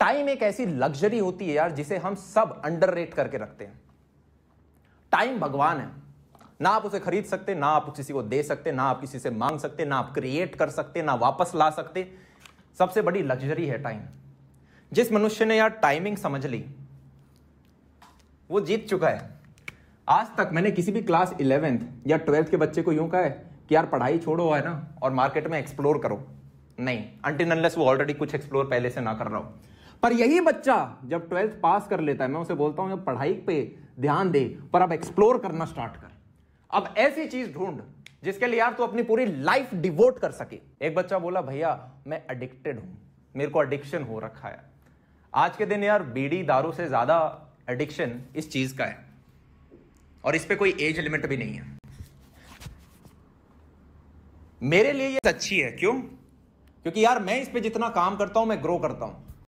time एक ऐसी luxury होती है यार जिसे हम सब अंडर करके रखते हैं टाइम भगवान है ना आप उसे खरीद सकते ना आप किसी को दे सकते ना आप किसी से मांग सकते ना आप क्रिएट कर सकते ना वापस ला सकते सबसे बड़ी लग्जरी है टाइम जिस मनुष्य ने यार टाइमिंग समझ ली वो जीत चुका है आज तक मैंने किसी भी क्लास इलेवेंथ या ट्वेल्थ के बच्चे को यूं कहा है कि यार पढ़ाई छोड़ो है ना और मार्केट में एक्सप्लोर करो नहीं अंटिनलेस वो ऑलरेडी कुछ एक्सप्लोर पहले से ना कर रहा हो पर यही बच्चा जब ट्वेल्थ पास कर लेता है मैं उसे बोलता हूं पढ़ाई पे ध्यान दे पर अब एक्सप्लोर करना स्टार्ट कर अब ऐसी चीज ढूंढ जिसके लिए यार तो अपनी पूरी लाइफ डिवोट कर सके एक बच्चा बोला भैया मैं एडिक्टेड हूं मेरे को एडिक्शन हो रखा है आज के दिन यार बीड़ी दारू से ज्यादा एडिक्शन इस चीज का है और इस पर कोई एज लिमिट भी नहीं है मेरे लिए ये अच्छी है क्यों क्योंकि यार मैं इस पर जितना काम करता हूं मैं ग्रो करता हूं